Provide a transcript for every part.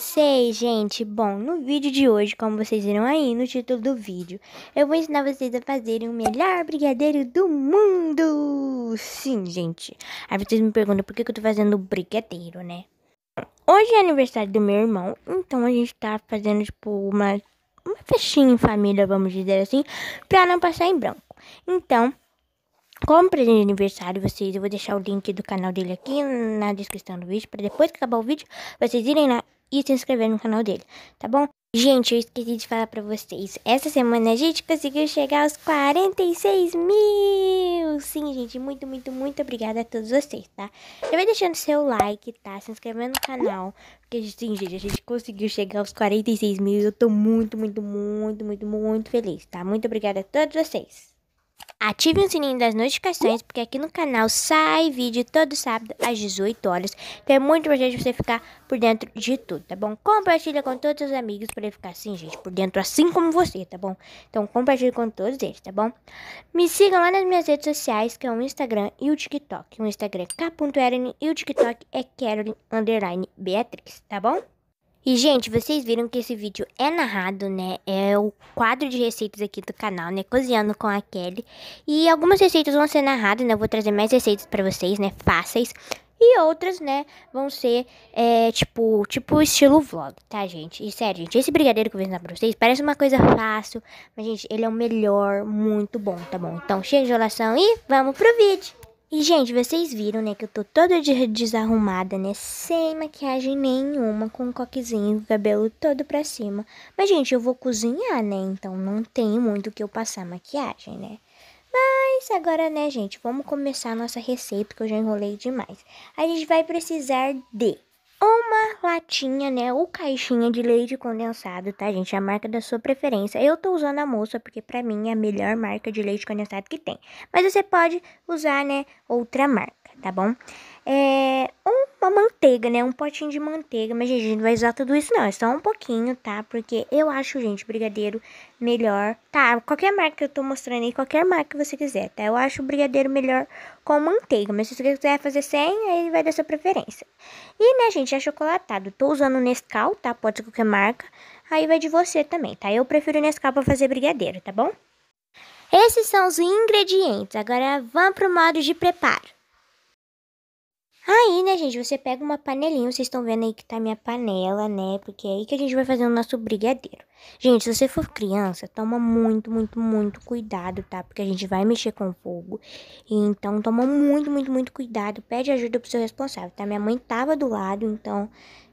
vocês, gente? Bom, no vídeo de hoje, como vocês viram aí no título do vídeo, eu vou ensinar vocês a fazerem o melhor brigadeiro do mundo! Sim, gente. Aí vocês me perguntam por que, eu tô fazendo brigadeiro, né? Hoje é aniversário do meu irmão, então a gente tá fazendo, tipo, uma, uma festinha em família, vamos dizer assim, pra não passar em branco. Então, como presente de aniversário, vocês, eu vou deixar o link do canal dele aqui na descrição do vídeo, para depois que acabar o vídeo, vocês irem lá e se inscrever no canal dele, tá bom? Gente, eu esqueci de falar pra vocês. Essa semana a gente conseguiu chegar aos 46 mil! Sim, gente, muito, muito, muito obrigada a todos vocês, tá? Já vai deixando seu like, tá? Se inscrevendo no canal. Porque, sim, gente, a gente conseguiu chegar aos 46 mil. Eu tô muito, muito, muito, muito, muito feliz, tá? Muito obrigada a todos vocês. Ative o sininho das notificações, porque aqui no canal sai vídeo todo sábado às 18 horas. Então é muito importante você ficar por dentro de tudo, tá bom? Compartilha com todos os amigos para ele ficar assim, gente, por dentro, assim como você, tá bom? Então compartilha com todos eles, tá bom? Me sigam lá nas minhas redes sociais, que é o Instagram e o TikTok. O Instagram é k.erin e o TikTok é Carolyn Beatriz, tá bom? E, gente, vocês viram que esse vídeo é narrado, né? É o quadro de receitas aqui do canal, né? Cozinhando com a Kelly. E algumas receitas vão ser narradas, né? Eu vou trazer mais receitas pra vocês, né? Fáceis. E outras, né, vão ser, é, tipo, tipo estilo vlog, tá, gente? E sério, gente, esse brigadeiro que eu vou ensinar pra vocês parece uma coisa fácil, mas, gente, ele é o melhor, muito bom, tá bom? Então, chega de enrolação e vamos pro vídeo! E, gente, vocês viram, né, que eu tô toda desarrumada, né, sem maquiagem nenhuma, com um coquezinho, o cabelo todo pra cima. Mas, gente, eu vou cozinhar, né, então não tem muito o que eu passar maquiagem, né. Mas agora, né, gente, vamos começar a nossa receita, que eu já enrolei demais. A gente vai precisar de uma latinha, né, ou caixinha de leite condensado, tá, gente? É a marca da sua preferência. Eu tô usando a moça porque para mim é a melhor marca de leite condensado que tem. Mas você pode usar, né, outra marca, tá bom? É, um uma manteiga, né? Um potinho de manteiga. Mas, gente, não vai usar tudo isso, não. É só um pouquinho, tá? Porque eu acho, gente, brigadeiro melhor. Tá, qualquer marca que eu tô mostrando aí, qualquer marca que você quiser, tá? Eu acho o brigadeiro melhor com manteiga. Mas se você quiser fazer sem, aí vai da sua preferência. E, né, gente, é chocolateado Tô usando Nescau, tá? Pode ser qualquer marca. Aí vai de você também, tá? Eu prefiro Nescau pra fazer brigadeiro, tá bom? Esses são os ingredientes. Agora, vamos pro modo de preparo. Aí, né, gente, você pega uma panelinha, vocês estão vendo aí que tá minha panela, né? Porque é aí que a gente vai fazer o nosso brigadeiro. Gente, se você for criança, toma muito, muito, muito cuidado, tá? Porque a gente vai mexer com fogo. Então, toma muito, muito, muito cuidado. Pede ajuda pro seu responsável, tá? Minha mãe tava do lado, então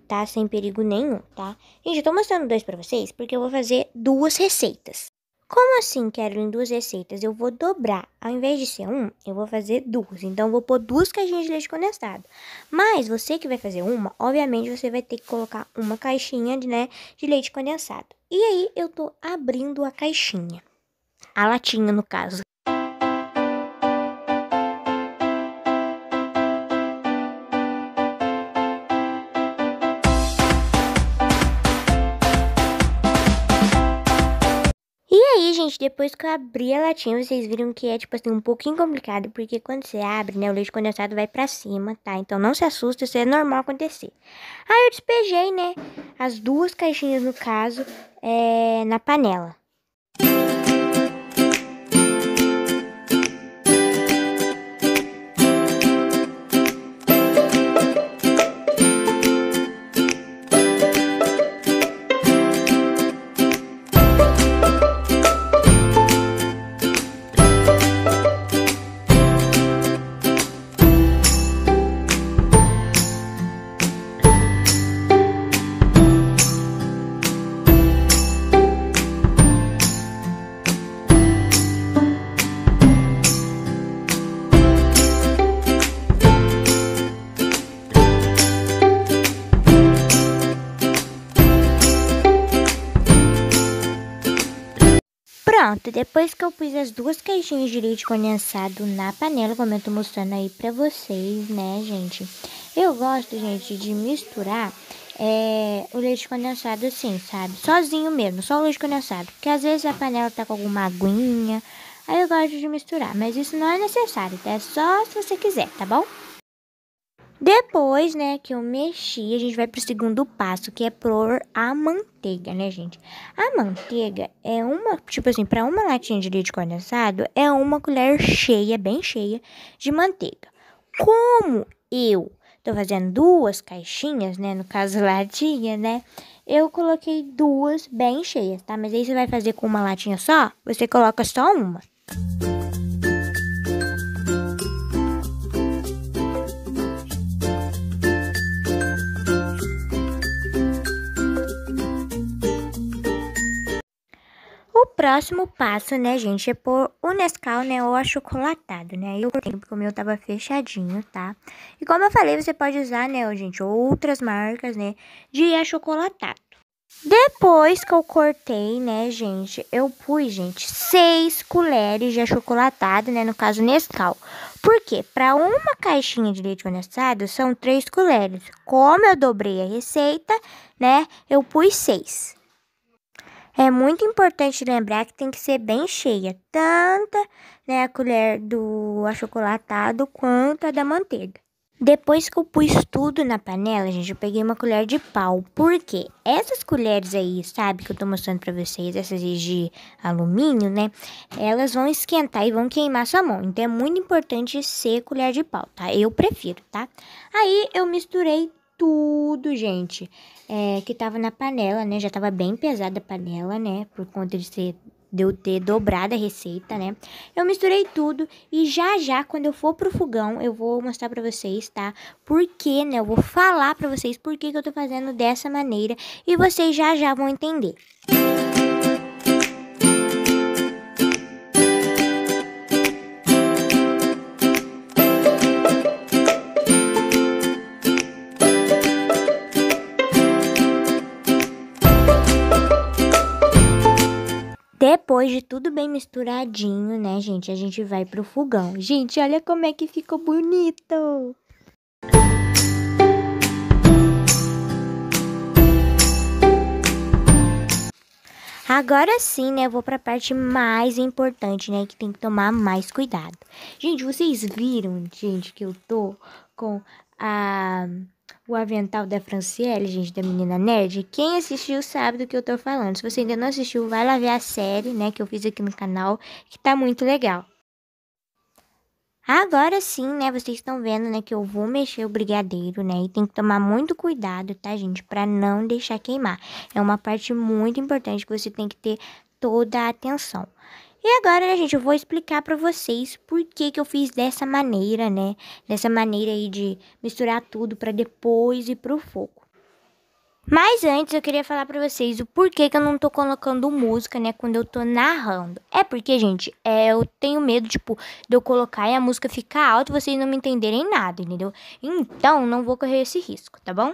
tá sem perigo nenhum, tá? Gente, eu tô mostrando dois pra vocês porque eu vou fazer duas receitas. Como assim quero em duas receitas? Eu vou dobrar. Ao invés de ser um, eu vou fazer duas. Então, eu vou pôr duas caixinhas de leite condensado. Mas, você que vai fazer uma, obviamente, você vai ter que colocar uma caixinha de, né, de leite condensado. E aí, eu tô abrindo a caixinha. A latinha, no caso. Gente, depois que eu abri a latinha, vocês viram que é, tipo assim, um pouquinho complicado, porque quando você abre, né, o leite condensado vai pra cima, tá? Então não se assusta, isso é normal acontecer. Aí eu despejei, né, as duas caixinhas, no caso, é, na panela. Pronto, depois que eu pus as duas caixinhas de leite condensado na panela, como eu tô mostrando aí pra vocês, né, gente? Eu gosto, gente, de misturar é, o leite condensado assim, sabe? Sozinho mesmo, só o leite condensado. Porque às vezes a panela tá com alguma aguinha, aí eu gosto de misturar. Mas isso não é necessário, tá? É só se você quiser, tá bom? Depois, né, que eu mexi, a gente vai pro segundo passo, que é pôr a manteiga, né, gente? A manteiga é uma, tipo assim, para uma latinha de leite condensado, é uma colher cheia, bem cheia, de manteiga. Como eu tô fazendo duas caixinhas, né, no caso latinha, né, eu coloquei duas bem cheias, tá? Mas aí você vai fazer com uma latinha só, você coloca só uma. Música próximo passo, né, gente, é pôr o Nescau, né, ou achocolatado, né? Eu tempo que o meu tava fechadinho, tá? E como eu falei, você pode usar, né, gente, outras marcas, né, de achocolatado. Depois que eu cortei, né, gente, eu pus, gente, seis colheres de achocolatado, né, no caso Nescau. Por quê? Para uma caixinha de leite condensado são três colheres. Como eu dobrei a receita, né, eu pus seis. É muito importante lembrar que tem que ser bem cheia, tanta né, a colher do achocolatado quanto a da manteiga. Depois que eu pus tudo na panela, gente, eu peguei uma colher de pau. Por quê? Essas colheres aí, sabe, que eu tô mostrando pra vocês, essas de alumínio, né? Elas vão esquentar e vão queimar sua mão. Então é muito importante ser colher de pau, tá? Eu prefiro, tá? Aí eu misturei tudo, gente é, que tava na panela, né? Já tava bem pesada a panela, né? Por conta de ser de eu ter dobrado a receita, né? Eu misturei tudo e já já quando eu for pro fogão, eu vou mostrar para vocês, tá? Por que, né? Eu vou falar para vocês por que, que eu tô fazendo dessa maneira e vocês já já vão entender. Música Depois de tudo bem misturadinho, né, gente? A gente vai pro fogão. Gente, olha como é que ficou bonito! Agora sim, né, eu vou pra parte mais importante, né, que tem que tomar mais cuidado. Gente, vocês viram, gente, que eu tô com a... O Avental da Franciele, gente, da Menina Nerd. Quem assistiu sabe do que eu tô falando. Se você ainda não assistiu, vai lá ver a série, né, que eu fiz aqui no canal, que tá muito legal. Agora sim, né, vocês estão vendo, né, que eu vou mexer o brigadeiro, né, e tem que tomar muito cuidado, tá, gente, pra não deixar queimar. É uma parte muito importante que você tem que ter toda a atenção. E agora, né, gente, eu vou explicar para vocês por que que eu fiz dessa maneira, né? Dessa maneira aí de misturar tudo para depois ir pro fogo. Mas antes eu queria falar para vocês o porquê que eu não tô colocando música, né, quando eu tô narrando. É porque, gente, é, eu tenho medo, tipo, de eu colocar e a música ficar alta e vocês não me entenderem nada, entendeu? Então, não vou correr esse risco, tá bom?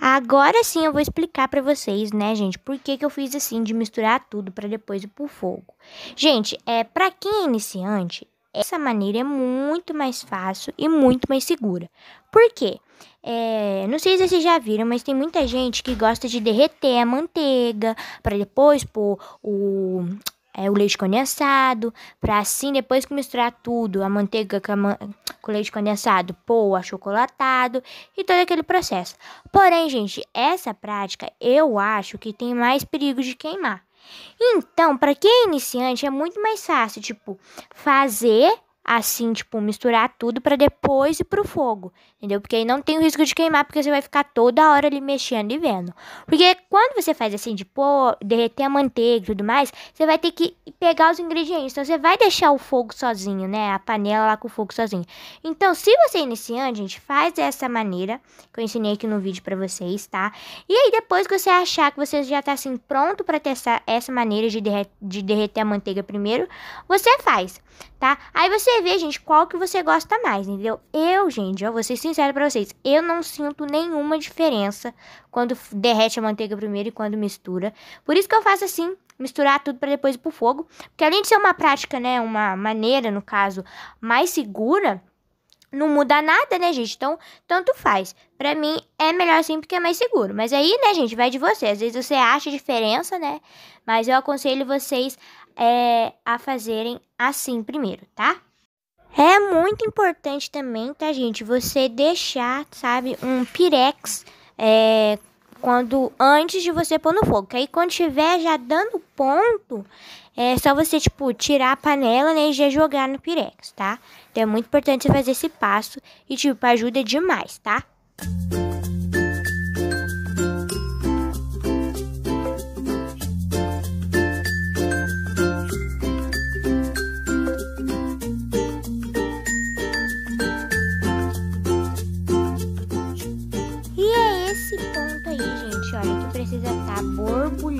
Agora sim eu vou explicar para vocês, né, gente, por que, que eu fiz assim de misturar tudo para depois ir pro fogo. Gente, é para quem é iniciante, essa maneira é muito mais fácil e muito mais segura. Por quê? É, não sei se vocês já viram, mas tem muita gente que gosta de derreter a manteiga para depois pôr o, é, o leite condensado, para assim, depois que misturar tudo, a manteiga com, a man... com o leite condensado, pôr o achocolatado e todo aquele processo. Porém, gente, essa prática eu acho que tem mais perigo de queimar. Então, para quem é iniciante, é muito mais fácil, tipo, fazer assim, tipo, misturar tudo para depois ir pro fogo, entendeu? Porque aí não tem o risco de queimar, porque você vai ficar toda hora ali mexendo e vendo. Porque quando você faz assim, de pôr, derreter a manteiga e tudo mais, você vai ter que pegar os ingredientes. Então você vai deixar o fogo sozinho, né? A panela lá com o fogo sozinho. Então, se você é iniciante, gente, faz dessa maneira que eu ensinei aqui no vídeo para vocês, tá? E aí depois que você achar que você já tá assim pronto para testar essa maneira de, derre de derreter a manteiga primeiro, você faz, tá? Aí você ver, gente, qual que você gosta mais, entendeu? Eu, gente, eu vou ser sincero pra vocês, eu não sinto nenhuma diferença quando derrete a manteiga primeiro e quando mistura. Por isso que eu faço assim, misturar tudo para depois ir pro fogo. Porque além de ser uma prática, né, uma maneira, no caso, mais segura, não muda nada, né, gente? Então, tanto faz. Pra mim, é melhor assim porque é mais seguro. Mas aí, né, gente, vai de você. Às vezes você acha diferença, né? Mas eu aconselho vocês é, a fazerem assim primeiro, tá? É muito importante também, tá, gente? Você deixar, sabe, um pirex é, quando antes de você pôr no fogo. Que aí quando tiver já dando ponto, é só você, tipo, tirar a panela, né, e já jogar no pirex, tá? Então é muito importante você fazer esse passo e, tipo, ajuda demais, tá? Música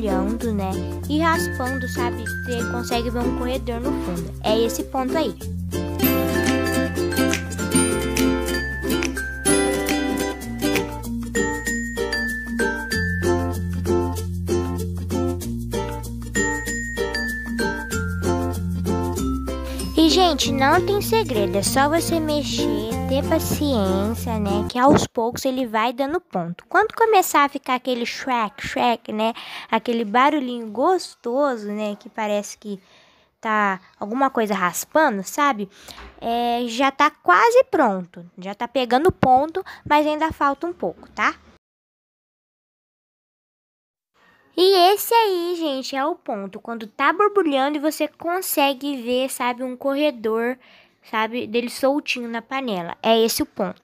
olhando, né? E raspando, sabe? Você consegue ver um corredor no fundo. É esse ponto aí. Gente, não tem segredo, é só você mexer, ter paciência, né? Que aos poucos ele vai dando ponto. Quando começar a ficar aquele shrek, shrek, né? Aquele barulhinho gostoso, né? Que parece que tá alguma coisa raspando, sabe? É, já tá quase pronto, já tá pegando ponto, mas ainda falta um pouco, tá? E esse aí, gente, é o ponto. Quando tá borbulhando e você consegue ver, sabe, um corredor, sabe, dele soltinho na panela. É esse o ponto.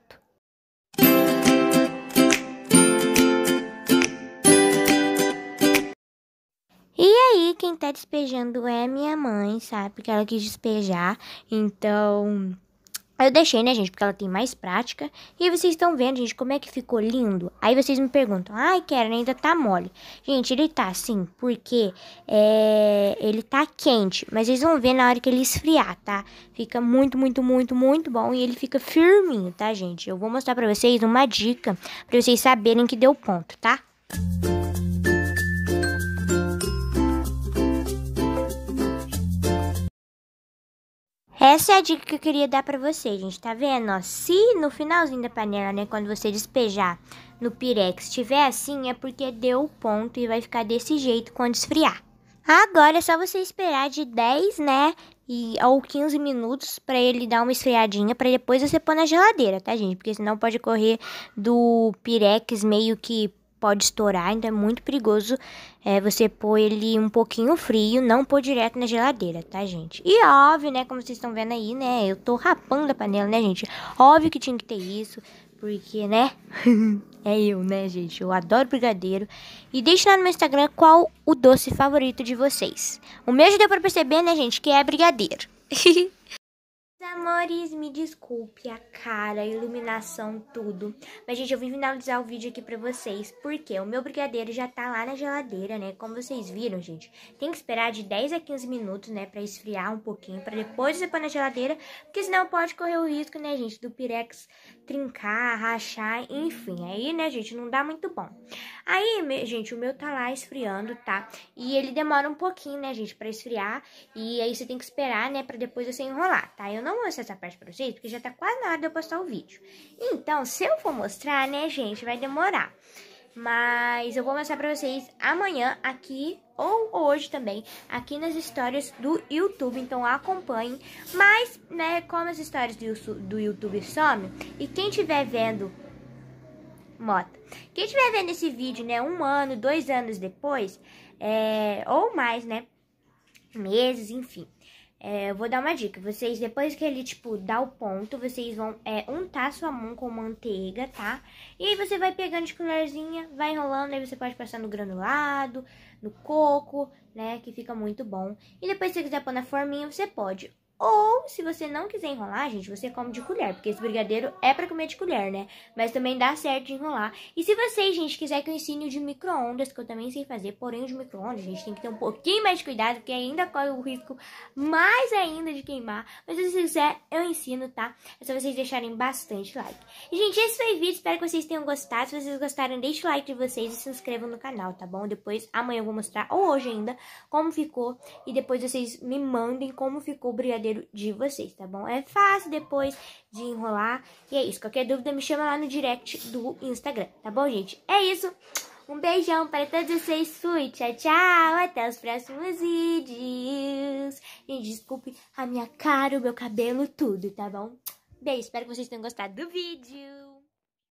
E aí, quem tá despejando é minha mãe, sabe? Que ela quis despejar. Então, Aí eu deixei, né, gente, porque ela tem mais prática. E vocês estão vendo, gente, como é que ficou lindo. Aí vocês me perguntam, ai, Karen, ainda tá mole. Gente, ele tá assim, porque é, ele tá quente. Mas vocês vão ver na hora que ele esfriar, tá? Fica muito, muito, muito, muito bom. E ele fica firminho, tá, gente? Eu vou mostrar pra vocês uma dica, pra vocês saberem que deu ponto, tá? Música Essa é a dica que eu queria dar para você, gente. Tá vendo? Ó, se no finalzinho da panela, né, quando você despejar no pirex, estiver assim, é porque deu o ponto e vai ficar desse jeito quando esfriar. Agora é só você esperar de 10, né, e ou 15 minutos para ele dar uma esfriadinha para depois você pôr na geladeira, tá, gente? Porque senão pode correr do pirex meio que pode estourar, então é muito perigoso é, você pôr ele um pouquinho frio, não pôr direto na geladeira, tá, gente? E óbvio, né, como vocês estão vendo aí, né, eu tô rapando a panela, né, gente? Óbvio que tinha que ter isso, porque, né, é eu, né, gente? Eu adoro brigadeiro. E deixe lá no meu Instagram qual o doce favorito de vocês. O meu já deu pra perceber, né, gente, que é brigadeiro. Amores, me desculpe a cara, a iluminação, tudo. Mas, gente, eu vim finalizar o vídeo aqui pra vocês, porque o meu brigadeiro já tá lá na geladeira, né? Como vocês viram, gente, tem que esperar de 10 a 15 minutos, né, pra esfriar um pouquinho, pra depois você pôr na geladeira, porque senão pode correr o risco, né, gente, do pirex trincar, rachar, enfim. Aí, né, gente, não dá muito bom. Aí, gente, o meu tá lá esfriando, tá? E ele demora um pouquinho, né, gente, pra esfriar. E aí você tem que esperar, né, pra depois você enrolar, tá? Eu não mostro essa parte pra vocês, porque já tá quase na hora de eu postar o vídeo. Então, se eu for mostrar, né, gente, vai demorar. Mas eu vou mostrar pra vocês amanhã aqui, ou hoje também, aqui nas histórias do YouTube. Então acompanhem. Mas, né, como as histórias do, do YouTube somem, e quem estiver vendo Mota. Quem estiver vendo esse vídeo, né, um ano, dois anos depois, é, ou mais, né, meses, enfim, é, eu vou dar uma dica. Vocês, depois que ele, tipo, dá o ponto, vocês vão é, untar sua mão com manteiga, tá? E aí você vai pegando de colherzinha, vai enrolando, aí você pode passar no granulado, no coco, né? Que fica muito bom. E depois, se você quiser pôr na forminha, você pode. Ou, se você não quiser enrolar, gente, você come de colher, porque esse brigadeiro é para comer de colher, né? Mas também dá certo de enrolar. E se vocês, gente, quiser que eu ensine o de micro-ondas, que eu também sei fazer, porém o de micro-ondas, gente, tem que ter um pouquinho mais de cuidado, porque ainda corre o risco mais ainda de queimar. Mas se você quiser, eu ensino, tá? É só vocês deixarem bastante like. E, gente, esse foi o vídeo, espero que vocês tenham gostado. Se vocês gostaram, deixe o like de vocês e se inscrevam no canal, tá bom? Depois, amanhã eu vou mostrar, ou hoje ainda, como ficou. E depois vocês me mandem como ficou o brigadeiro dinheiro de vocês, tá bom? É fácil depois de enrolar. E é isso. Qualquer dúvida, me chama lá no direct do Instagram, tá bom, gente? É isso. Um beijão para todos vocês. Fui, tchau, tchau. Até os próximos vídeos. Gente, desculpe a minha cara, o meu cabelo, tudo, tá bom? Beijo, espero que vocês tenham gostado do vídeo.